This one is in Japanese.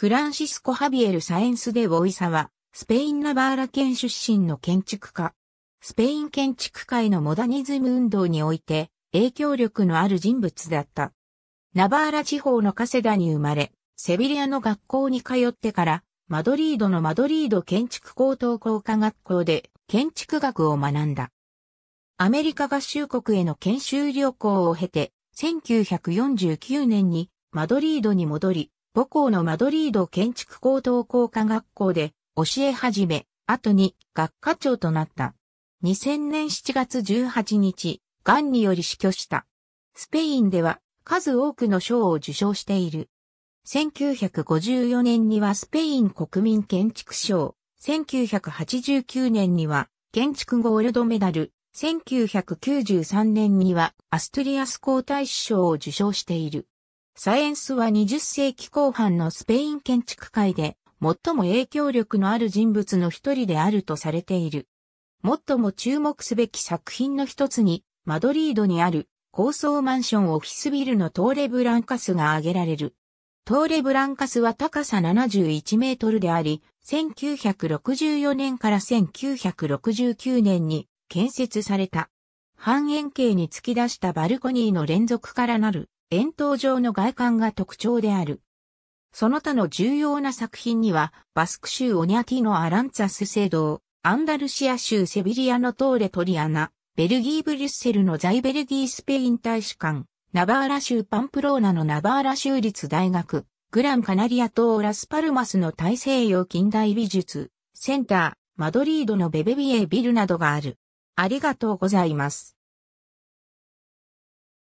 フランシスコ・ハビエル・サエンス・デ・ウォイサは、スペイン・ナバーラ県出身の建築家。スペイン建築界のモダニズム運動において、影響力のある人物だった。ナバーラ地方のカセダに生まれ、セビリアの学校に通ってから、マドリードのマドリード建築高等工科学校で建築学を学んだ。アメリカ合衆国への研修旅行を経て、1949年にマドリードに戻り、母校のマドリード建築高等工科学校で教え始め、後に学科長となった。2000年7月18日、癌により死去した。スペインでは数多くの賞を受賞している。1954年にはスペイン国民建築賞、1989年には建築ゴールドメダル、1993年にはアストリアス皇太子賞を受賞している。サエンスは20世紀後半のスペイン建築界で最も影響力のある人物の一人であるとされている。最も注目すべき作品の一つに、マドリードにある高層マンションオフィスビルのトーレブランカスが挙げられる。トーレブランカスは高さ71メートルであり、1964年から1969年に建設された。半円形に突き出したバルコニーの連続からなる円筒状の外観が特徴である。その他の重要な作品には、バスク州オニャティのアランツァス聖堂、アンダルシア州セビリアのトーレトリアナ、ベルギー・ブリュッセルのザイベルギー・スペイン大使館、ナバーラ州パンプローナのナバーラ州立大学、グランカナリア島ラスパルマスの大西洋近代美術、センター、マドリードのベベビエビルなどがある。ありがとうございます。